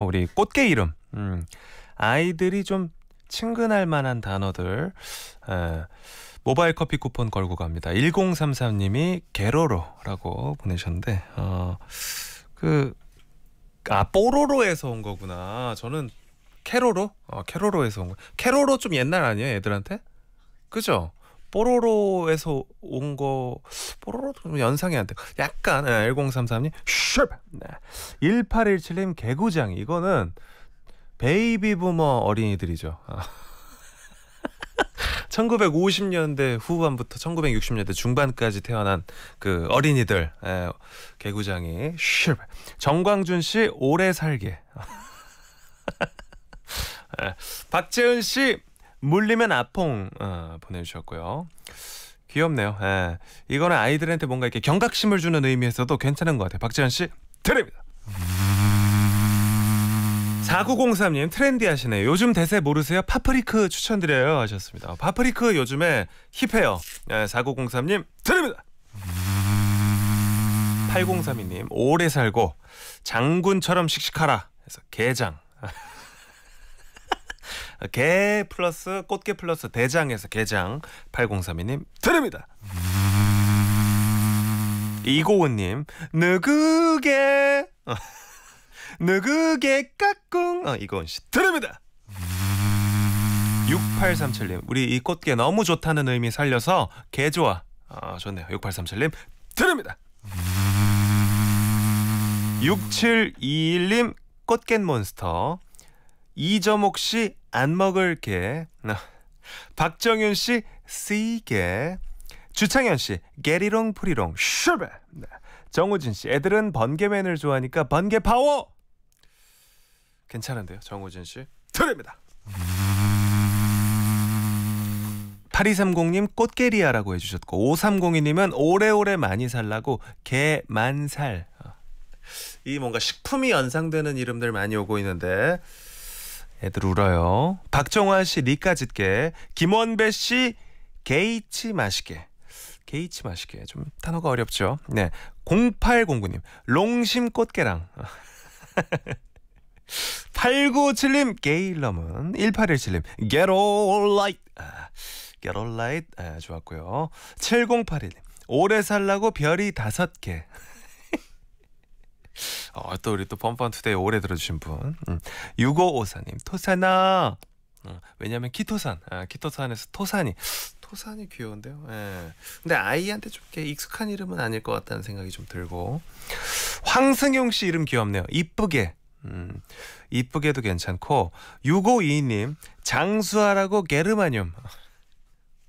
어, 우리 꽃게 이름. 음. 아이들이 좀 친근할 만한 단어들. 에, 모바일 커피 쿠폰 걸고 갑니다. 1033님이 게로로라고 보내셨는데, 어, 그, 아, 뽀로로에서 온 거구나. 저는 캐로로? 어, 캐로로에서 온 거. 캐로로 좀 옛날 아니에요, 애들한테? 그죠? 뽀로로에서 온 거 뽀로로 좀 연상이 안 돼. 약간 1033님 예, 슈 네. 1817님 개구장 이거는 베이비 부머 어린이들이죠. 1950년대 아. 후반부터 1960년대 중반까지 태어난 그 어린이들 에, 예, 개구장이 슈 정광준 씨 오래 살게. 예. 박재은 씨 물리면 아퐁 어, 보내주셨고요. 귀엽네요. 예. 이거는 아이들한테 뭔가 이렇게 경각심을 주는 의미에서도 괜찮은 것 같아요. 박지현 씨 드립니다. 4903님 트렌디 하시네요. 요즘 대세 모르세요? 파프리크 추천드려요 하셨습니다. 어, 파프리크 요즘에 힙해요. 예, 4903님 드립니다. 8032님 오래 살고 장군처럼 씩씩하라 해서 개장 개 플러스 꽃게 플러스 대장에서 개장 8032님 드립니다. 이고은님 누구게 누구게 까꿍 어, 이고은 씨 드립니다. 6837님 우리 이 꽃게 너무 좋다는 의미 살려서 개 좋아 아 좋네요 6837님 드립니다 6721님 꽃게 몬스터 이점옥 씨안 먹을 게. 아, 박정윤 씨 쓰이게. 주창현 씨 게리롱 프리롱 슈베. 네. 정우진 씨 애들은 번개맨을 좋아하니까 번개 파워. 괜찮은데요, 정우진 씨 드립니다. 8230님 꽃게리아라고 해주셨고 5302님은 오래오래 많이 살라고 개만살 어. 이 뭔가 식품이 연상되는 이름들 많이 오고 있는데 애들 울어요. 박정환 씨 리까 짓게, 김원배 씨게이치 마시게. 게이치 마시게. 좀 단어가 어렵죠. 네. 0809님, 롱심 꽃게랑. 8957님, 게일럼은. 1817님, get all light. 아, get all light. 아, 좋았고요. 7081님, 오래 살라고 별이 다섯 개. 어, 또 우리 또 뻔뻔투데이 오래 들어주신 분. 음. 6554님, 토사나 어, 왜냐면 키토산, 아, 키토산에서 토산이. 토산이 귀여운데요. 예. 근데 아이한테 좋게 익숙한 이름은 아닐 것 같다는 생각이 좀 들고. 황승용 씨 이름 귀엽네요. 이쁘게. 음, 이쁘게도 괜찮고 6522님 장수하라고 게르마늄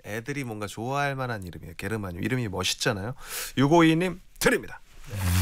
애들이 뭔가 좋아할 만한 이름이에요 게르마늄 이름이 멋있잖아요 6522님 드립니다 네.